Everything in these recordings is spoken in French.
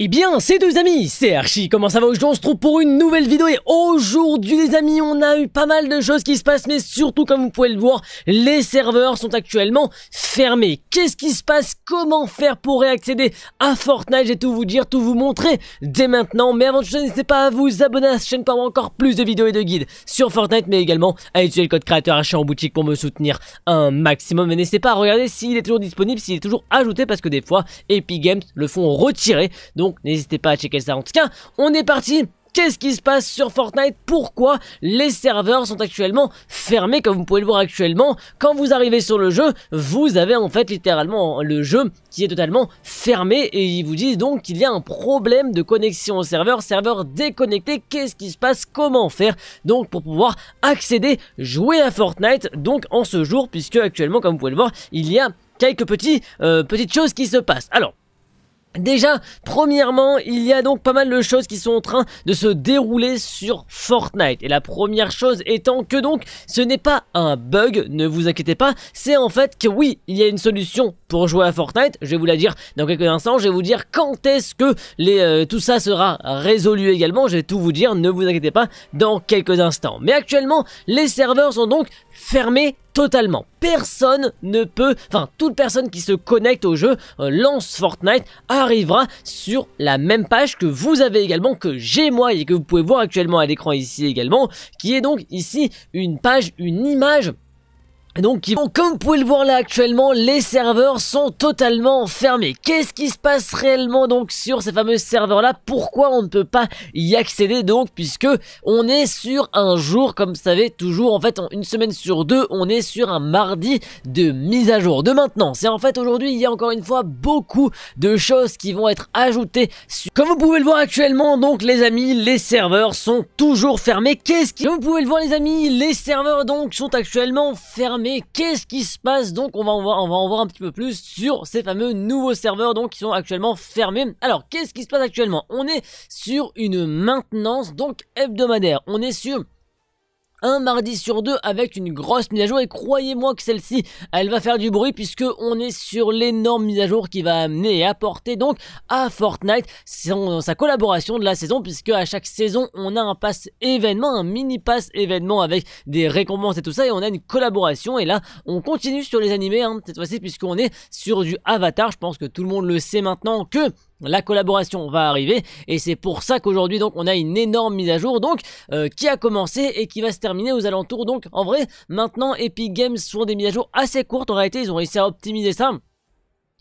Et eh bien, c'est deux amis, c'est Archie, comment ça va Aujourd'hui on se trouve pour une nouvelle vidéo et aujourd'hui les amis, on a eu pas mal de choses qui se passent mais surtout comme vous pouvez le voir, les serveurs sont actuellement fermés. Qu'est-ce qui se passe Comment faire pour réaccéder à Fortnite J'ai tout vous dire, tout vous montrer dès maintenant. Mais avant de tout n'hésitez pas à vous abonner à la chaîne pour avoir encore plus de vidéos et de guides sur Fortnite mais également à utiliser le code créateur Archie en boutique pour me soutenir un maximum. Et n'hésitez pas à regarder s'il est toujours disponible, s'il est toujours ajouté parce que des fois Epic Games le font retirer. Donc donc n'hésitez pas à checker ça. En tout cas, on est parti Qu'est-ce qui se passe sur Fortnite Pourquoi les serveurs sont actuellement fermés comme vous pouvez le voir actuellement Quand vous arrivez sur le jeu, vous avez en fait littéralement le jeu qui est totalement fermé et ils vous disent donc qu'il y a un problème de connexion au serveur, serveur déconnecté, qu'est-ce qui se passe, comment faire donc pour pouvoir accéder, jouer à Fortnite donc en ce jour puisque actuellement comme vous pouvez le voir, il y a quelques euh, petites choses qui se passent. Alors, Déjà, premièrement, il y a donc pas mal de choses qui sont en train de se dérouler sur Fortnite. Et la première chose étant que donc, ce n'est pas un bug, ne vous inquiétez pas, c'est en fait que oui, il y a une solution pour jouer à Fortnite. Je vais vous la dire dans quelques instants, je vais vous dire quand est-ce que euh, tout ça sera résolu également. Je vais tout vous dire, ne vous inquiétez pas, dans quelques instants. Mais actuellement, les serveurs sont donc fermés totalement. Personne ne peut, enfin toute personne qui se connecte au jeu euh, lance Fortnite arrivera sur la même page que vous avez également, que j'ai moi et que vous pouvez voir actuellement à l'écran ici également, qui est donc ici une page, une image donc, comme vous pouvez le voir là actuellement, les serveurs sont totalement fermés. Qu'est-ce qui se passe réellement donc sur ces fameux serveurs là Pourquoi on ne peut pas y accéder donc puisque on est sur un jour, comme vous savez, toujours en fait une semaine sur deux, on est sur un mardi de mise à jour, de maintenance. Et en fait aujourd'hui, il y a encore une fois beaucoup de choses qui vont être ajoutées. Comme vous pouvez le voir actuellement, donc les amis, les serveurs sont toujours fermés. Qu'est-ce qui... Comme vous pouvez le voir les amis, les serveurs donc sont actuellement fermés et qu'est-ce qui se passe Donc on va, en voir, on va en voir un petit peu plus sur ces fameux nouveaux serveurs donc qui sont actuellement fermés. Alors qu'est-ce qui se passe actuellement On est sur une maintenance donc hebdomadaire. On est sur un mardi sur deux avec une grosse mise à jour et croyez-moi que celle-ci elle va faire du bruit puisque on est sur l'énorme mise à jour qui va amener et apporter donc à Fortnite sa collaboration de la saison puisque à chaque saison on a un pass événement, un mini pass événement avec des récompenses et tout ça et on a une collaboration et là on continue sur les animés hein, cette fois-ci puisqu'on est sur du Avatar, je pense que tout le monde le sait maintenant que la collaboration va arriver et c'est pour ça qu'aujourd'hui donc on a une énorme mise à jour donc euh, qui a commencé et qui va se terminer aux alentours donc en vrai maintenant Epic Games sont des mises à jour assez courtes en réalité ils ont réussi à optimiser ça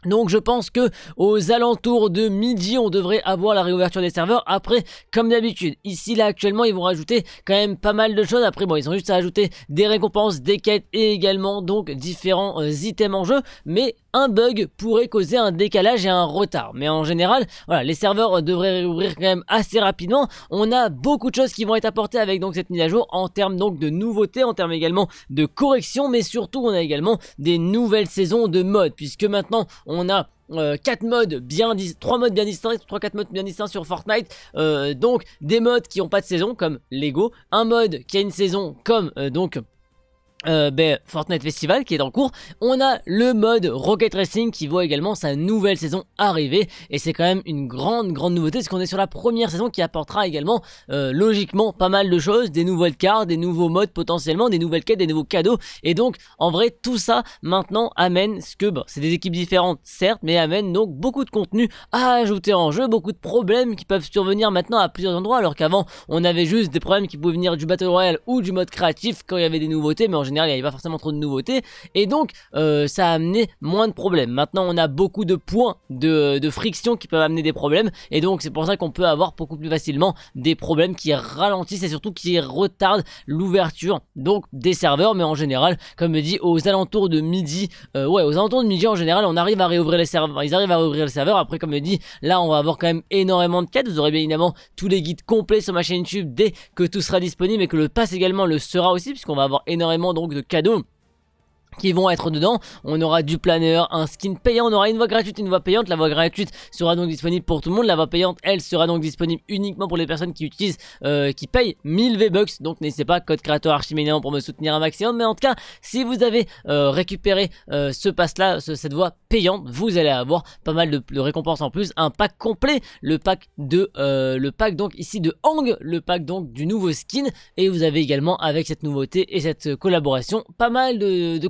donc je pense que aux alentours de midi, on devrait avoir la réouverture des serveurs. Après, comme d'habitude, ici là actuellement, ils vont rajouter quand même pas mal de choses. Après, bon, ils ont juste à ajouter des récompenses, des quêtes et également donc différents euh, items en jeu. Mais un bug pourrait causer un décalage et un retard. Mais en général, voilà, les serveurs euh, devraient réouvrir quand même assez rapidement. On a beaucoup de choses qui vont être apportées avec donc cette mise à jour en termes donc de nouveautés, en termes également de corrections, mais surtout on a également des nouvelles saisons de mode puisque maintenant on a euh, modes bien 3 modes bien distincts, 4 modes bien distincts sur Fortnite. Euh, donc des modes qui n'ont pas de saison comme Lego, un mode qui a une saison comme euh, donc euh, ben, Fortnite Festival qui est en cours, on a le mode Rocket Racing qui voit également sa nouvelle saison arriver et c'est quand même une grande grande nouveauté parce qu'on est sur la première saison qui apportera également euh, logiquement pas mal de choses, des nouvelles cartes, des nouveaux modes potentiellement, des nouvelles quêtes, des nouveaux cadeaux et donc en vrai tout ça maintenant amène ce que c'est des équipes différentes certes mais amène donc beaucoup de contenu à ajouter en jeu, beaucoup de problèmes qui peuvent survenir maintenant à plusieurs endroits alors qu'avant on avait juste des problèmes qui pouvaient venir du Battle Royale ou du mode créatif quand il y avait des nouveautés mais en général, il n'y avait pas forcément trop de nouveautés. Et donc, euh, ça a amené moins de problèmes. Maintenant, on a beaucoup de points de, friction qui peuvent amener des problèmes. Et donc, c'est pour ça qu'on peut avoir beaucoup plus facilement des problèmes qui ralentissent et surtout qui retardent l'ouverture donc des serveurs. Mais en général, comme je dis, aux alentours de midi, euh, ouais, aux alentours de midi en général, on arrive à réouvrir les serveurs. Ils arrivent à réouvrir le serveur. Après, comme je dis, là, on va avoir quand même énormément de quêtes. Vous aurez bien évidemment tous les guides complets sur ma chaîne YouTube dès que tout sera disponible et que le pass également le sera aussi, puisqu'on va avoir énormément de donc de cadeaux qui vont être dedans. On aura du planeur, un skin payant, on aura une voix gratuite, une voie payante. La voie gratuite sera donc disponible pour tout le monde. La voie payante, elle, sera donc disponible uniquement pour les personnes qui utilisent, euh, qui payent 1000 V-Bucks. Donc n'hésitez pas, code créateur Archimédien pour me soutenir un maximum. Mais en tout cas, si vous avez euh, récupéré euh, ce pass-là, cette voie payante, vous allez avoir pas mal de, récompenses en plus. Un pack complet, le pack de, le pack donc ici de Hang, le pack donc du nouveau skin. Et vous avez également avec cette nouveauté et cette collaboration pas mal de, de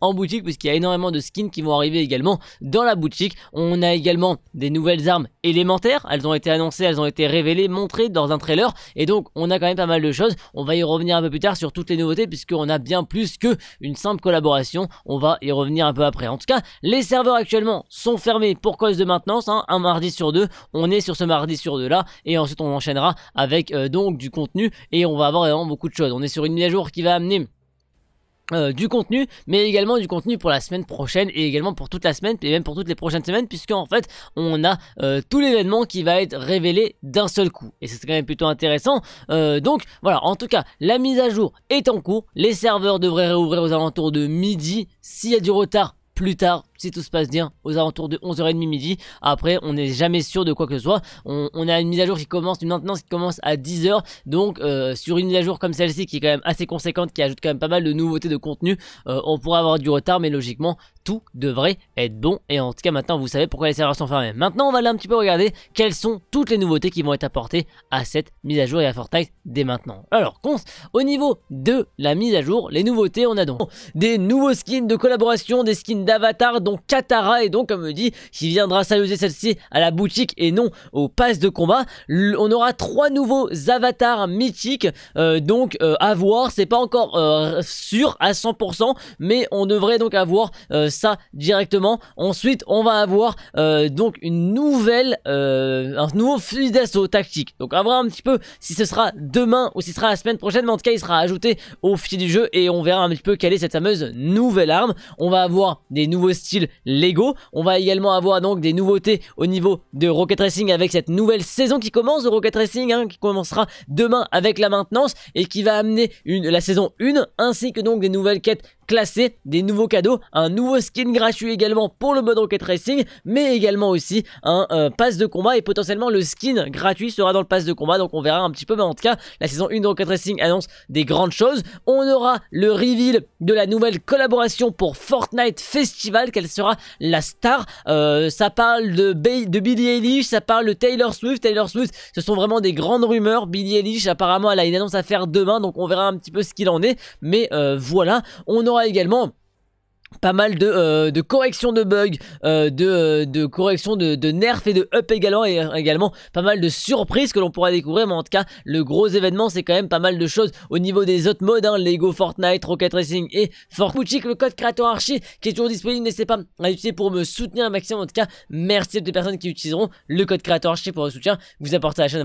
en boutique puisqu'il y a énormément de skins qui vont arriver également dans la boutique. On a également des nouvelles armes élémentaires, elles ont été annoncées, elles ont été révélées, montrées dans un trailer et donc on a quand même pas mal de choses. On va y revenir un peu plus tard sur toutes les nouveautés puisqu'on a bien plus que une simple collaboration, on va y revenir un peu après. En tout cas, les serveurs actuellement sont fermés pour cause de maintenance, hein. un mardi sur deux, on est sur ce mardi sur deux là et ensuite on enchaînera avec euh, donc du contenu et on va avoir vraiment beaucoup de choses. On est sur une mise à jour qui va amener euh, du contenu, mais également du contenu pour la semaine prochaine et également pour toute la semaine et même pour toutes les prochaines semaines, puisque en fait on a euh, tout l'événement qui va être révélé d'un seul coup. Et c'est quand même plutôt intéressant. Euh, donc voilà, en tout cas, la mise à jour est en cours. Les serveurs devraient réouvrir aux alentours de midi. S'il y a du retard, plus tard, si tout se passe bien, aux alentours de 11h30 midi. Après, on n'est jamais sûr de quoi que ce soit. On, a une mise à jour qui commence, une maintenance qui commence à 10h. Donc, euh, sur une mise à jour comme celle-ci, qui est quand même assez conséquente, qui ajoute quand même pas mal de nouveautés de contenu, euh, on pourrait avoir du retard, mais logiquement, tout devrait être bon. Et en tout cas, maintenant, vous savez pourquoi les serveurs sont fermés. Maintenant, on va aller un petit peu regarder quelles sont toutes les nouveautés qui vont être apportées à cette mise à jour et à Fortnite dès maintenant. Alors, au niveau de la mise à jour, les nouveautés, on a donc des nouveaux skins de collaboration, des skins d'avatar, donc Katara et donc comme dit qui viendra saluer celle-ci à la boutique et non au pass de combat. on aura trois nouveaux avatars mythiques euh, donc euh, à voir, c'est pas encore euh, sûr à 100% mais on devrait donc avoir ça directement. Ensuite, on va avoir donc une nouvelle un nouveau fusil d'assaut tactique. Donc à voir un petit peu si ce sera demain ou si ce sera la semaine prochaine mais en tout cas, il sera ajouté au fil du jeu et on verra un petit peu quelle est cette fameuse nouvelle arme. On va avoir des nouveaux styles Lego. On va également avoir donc des nouveautés au niveau de Rocket Racing avec cette nouvelle saison qui commence de Rocket Racing, hein, qui commencera demain avec la maintenance et qui va amener une, la saison 1 ainsi que donc des nouvelles quêtes classé, des nouveaux cadeaux, un nouveau skin gratuit également pour le mode Rocket Racing, mais également aussi un passe euh, pass de combat et potentiellement le skin gratuit sera dans le pass de combat, donc on verra un petit peu, mais en tout cas, la saison 1 de Rocket Racing annonce des grandes choses. On aura le reveal de la nouvelle collaboration pour Fortnite Festival, quelle sera la star. Euh, ça parle de, Billy de Billie Eilish, ça parle de Taylor Swift. Taylor Swift, ce sont vraiment des grandes rumeurs. Billie Eilish, apparemment, elle a une annonce à faire demain, donc on verra un petit peu ce qu'il en est, mais euh, voilà, on également pas mal de, euh, corrections de bugs, euh, de, euh, de corrections de, nerfs et de up également, et également pas mal de surprises que l'on pourra découvrir, mais en tout cas, le gros événement, c'est quand même pas mal de choses au niveau des autres modes, hein. Lego, Fortnite, Rocket Racing et Fortnite, le code créateur archi qui est toujours disponible, n'hésitez pas à l'utiliser pour me soutenir un maximum, en tout cas, merci à toutes les personnes qui utiliseront le code créateur archi pour le soutien, vous apportez à la chaîne,